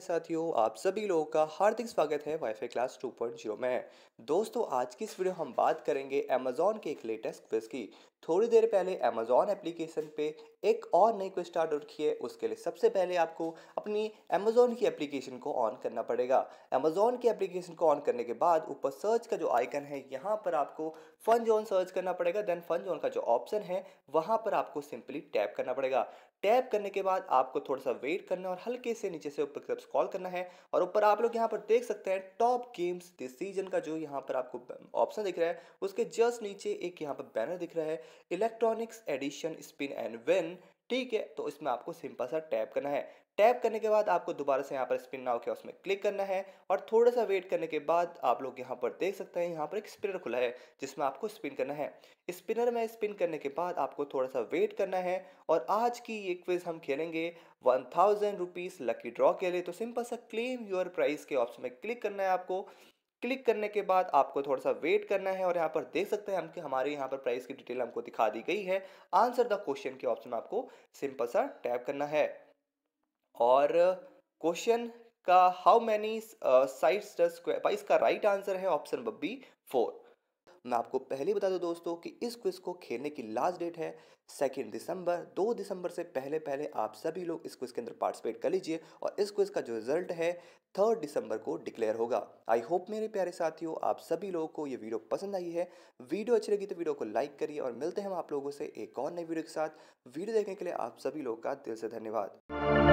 प्यारे साथियों आप सभी लोगों का हार्दिक स्वागत है वाईफाई क्लास 2.0 में दोस्तों आज की इस वीडियो हम बात करेंगे अमेजोन के एक लेटेस्ट क्विज की थोड़ी देर पहले अमेजोन एप्लीकेशन पे एक और नई क्विज स्टार्ट हो रखी है उसके लिए सबसे पहले आपको अपनी अमेजोन की एप्लीकेशन को ऑन करना पड़ेगा अमेजोन की एप्लीकेशन को ऑन करने के बाद ऊपर सर्च का जो आइकन है यहाँ पर आपको फन जोन सर्च करना पड़ेगा देन फन जोन का जो ऑप्शन है वहाँ पर आपको सिंपली टैप करना पड़ेगा टैप करने के बाद आपको थोड़ा सा वेट करना है और हल्के से नीचे से ऊपर की तरफ स्क्रॉल करना है और ऊपर आप लोग यहाँ पर देख सकते हैं टॉप गेम्स दिस सीजन का जो यहाँ पर आपको ऑप्शन दिख रहा है उसके जस्ट नीचे एक यहाँ पर बैनर दिख रहा है electronics edition spin and win ठीक है तो इसमें आपको सिंपल सा टैप करना है टैप करने के बाद आपको दोबारा से यहाँ पर स्पिन नाव के उसमें क्लिक करना है और थोड़ा सा वेट करने के बाद आप लोग यहाँ पर देख सकते हैं यहाँ पर एक स्पिनर खुला है जिसमें आपको स्पिन करना है स्पिनर में स्पिन करने के बाद आपको थोड़ा सा वेट करना है और आज की ये क्विज हम खेलेंगे one thousand rupees lucky draw के लिए तो सिंपल सा क्लेम योर प्राइस के ऑप्शन में क्लिक करना है आपको क्लिक करने के बाद आपको थोड़ा सा वेट करना है और यहाँ पर देख सकते हैं हम कि हमारे यहाँ पर प्राइस की डिटेल हमको दिखा दी गई है आंसर द क्वेश्चन के ऑप्शन में आपको सिंपल सा टैप करना है और क्वेश्चन का how many side does square इसका राइट आंसर है ऑप्शन बी फोर मैं आपको पहले बता दूं दोस्तों कि इस क्विज को खेलने की लास्ट डेट है सेकेंड दिसंबर दो दिसंबर से पहले पहले आप सभी लोग इस क्विज के अंदर पार्टिसिपेट कर लीजिए और इस क्विज का जो रिजल्ट है थर्ड दिसंबर को डिक्लेयर होगा आई होप मेरे प्यारे साथियों आप सभी लोगों को ये वीडियो पसंद आई है वीडियो अच्छी लगी तो वीडियो को लाइक करिए और मिलते हैं हम आप लोगों से एक और नई वीडियो के साथ वीडियो देखने के लिए आप सभी लोगों का दिल से धन्यवाद